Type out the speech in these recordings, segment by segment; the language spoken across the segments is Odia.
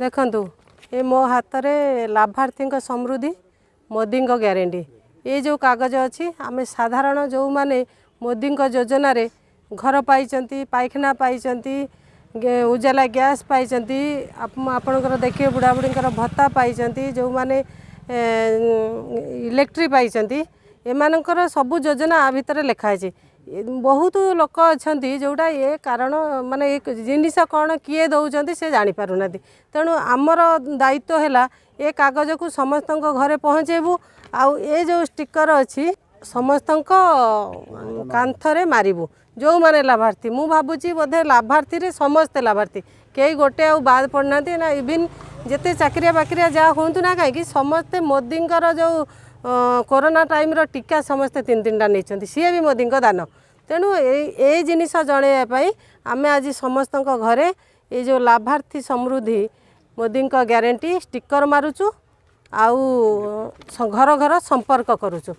ଦେଖନ୍ତୁ ଏ ମୋ ହାତରେ ଲାଭାର୍ଥୀଙ୍କ ସମୃଦ୍ଧି ମୋଦିଙ୍କ ଗ୍ୟାରେଣ୍ଟି ଏ ଯେଉଁ କାଗଜ ଅଛି ଆମେ ସାଧାରଣ ଯେଉଁମାନେ ମୋଦିଙ୍କ ଯୋଜନାରେ ଘର ପାଇଛନ୍ତି ପାଇଖାନା ପାଇଛନ୍ତି ଉଜାଲା ଗ୍ୟାସ୍ ପାଇଛନ୍ତି ଆପଣଙ୍କର ଦେଖିବେ ବୁଢ଼ାବୁଢ଼ୀଙ୍କର ଭତ୍ତା ପାଇଛନ୍ତି ଯେଉଁମାନେ ଇଲେକ୍ଟ୍ରି ପାଇଛନ୍ତି ଏମାନଙ୍କର ସବୁ ଯୋଜନା ଆ ଭିତରେ ଲେଖା ହେଇଛି ବହୁତ ଲୋକ ଅଛନ୍ତି ଯେଉଁଟା ଏ କାରଣ ମାନେ ଏ ଜିନିଷ କ'ଣ କିଏ ଦେଉଛନ୍ତି ସେ ଜାଣିପାରୁନାହାନ୍ତି ତେଣୁ ଆମର ଦାୟିତ୍ୱ ହେଲା ଏ କାଗଜକୁ ସମସ୍ତଙ୍କ ଘରେ ପହଞ୍ଚାଇବୁ ଆଉ ଏ ଯେଉଁ ଷ୍ଟିକର ଅଛି ସମସ୍ତଙ୍କ କାନ୍ଥରେ ମାରିବୁ ଯେଉଁମାନେ ଲାଭାର୍ଥୀ ମୁଁ ଭାବୁଛି ବୋଧେ ଲାଭାର୍ଥୀରେ ସମସ୍ତେ ଲାଭାର୍ଥୀ କେହି ଗୋଟେ ଆଉ ବାଦ୍ ପଡ଼ୁନାହାନ୍ତି ନା ଇଭିନ୍ ଯେତେ ଚାକିରିଆ ବାକିରିଆ ଯାହା ହୁଅନ୍ତୁ ନା କାହିଁକି ସମସ୍ତେ ମୋଦିଙ୍କର ଯେଉଁ କରୋନା ଟାଇମ୍ର ଟୀକା ସମସ୍ତେ ତିନି ତିନିଟା ନେଇଛନ୍ତି ସିଏ ବି ମୋଦିଙ୍କ ଦାନ ତେଣୁ ଏଇ ଏଇ ଜିନିଷ ଜଣାଇବା ପାଇଁ ଆମେ ଆଜି ସମସ୍ତଙ୍କ ଘରେ ଏ ଯେଉଁ ଲାଭାର୍ଥୀ ସମୃଦ୍ଧି ମୋଦିଙ୍କ ଗ୍ୟାରେଣ୍ଟି ଷ୍ଟିକର ମାରୁଛୁ ଆଉ ଘର ଘର ସମ୍ପର୍କ କରୁଛୁ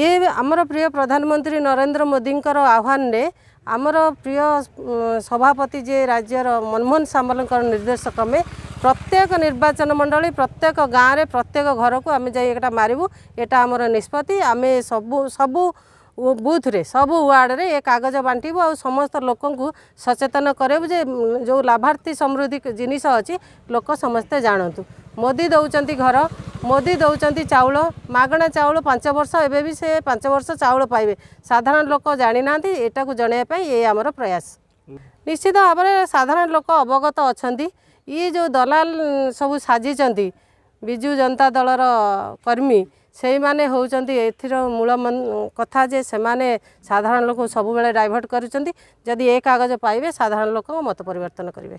ଇଏ ଆମର ପ୍ରିୟ ପ୍ରଧାନମନ୍ତ୍ରୀ ନରେନ୍ଦ୍ର ମୋଦିଙ୍କର ଆହ୍ୱାନରେ ଆମର ପ୍ରିୟ ସଭାପତି ଯିଏ ରାଜ୍ୟର ମନମୋହନ ସାମଲଙ୍କର ନିର୍ଦ୍ଦେଶ କ୍ରମେ ପ୍ରତ୍ୟେକ ନିର୍ବାଚନ ମଣ୍ଡଳୀ ପ୍ରତ୍ୟେକ ଗାଁରେ ପ୍ରତ୍ୟେକ ଘରକୁ ଆମେ ଯାଇ ଏଇଟା ମାରିବୁ ଏଇଟା ଆମର ନିଷ୍ପତ୍ତି ଆମେ ସବୁ ସବୁ ବୁଥରେ ସବୁ ୱାର୍ଡ଼ରେ ଏ କାଗଜ ବାଣ୍ଟିବୁ ଆଉ ସମସ୍ତ ଲୋକଙ୍କୁ ସଚେତନ କରେଇବୁ ଯେ ଯେଉଁ ଲାଭାର୍ଥୀ ସମୃଦ୍ଧି ଜିନିଷ ଅଛି ଲୋକ ସମସ୍ତେ ଜାଣନ୍ତୁ ମୋଦି ଦେଉଛନ୍ତି ଘର ମୋଦି ଦେଉଛନ୍ତି ଚାଉଳ ମାଗଣା ଚାଉଳ ପାଞ୍ଚ ବର୍ଷ ଏବେ ବି ସେ ପାଞ୍ଚ ବର୍ଷ ଚାଉଳ ପାଇବେ ସାଧାରଣ ଲୋକ ଜାଣିନାହାନ୍ତି ଏଇଟାକୁ ଜଣାଇବା ପାଇଁ ଏ ଆମର ପ୍ରୟାସ ନିଶ୍ଚିତ ଭାବରେ ସାଧାରଣ ଲୋକ ଅବଗତ ଅଛନ୍ତି ଇଏ ଯେଉଁ ଦଲାଲ ସବୁ ସାଜିଛନ୍ତି ବିଜୁ ଜନତା ଦଳର କର୍ମୀ ସେଇମାନେ ହେଉଛନ୍ତି ଏଥିର ମୂଳ କଥା ଯେ ସେମାନେ ସାଧାରଣ ଲୋକଙ୍କୁ ସବୁବେଳେ ଡାଇଭର୍ଟ କରୁଛନ୍ତି ଯଦି ଏ କାଗଜ ପାଇବେ ସାଧାରଣ ଲୋକଙ୍କ ମତ ପରିବର୍ତ୍ତନ କରିବେ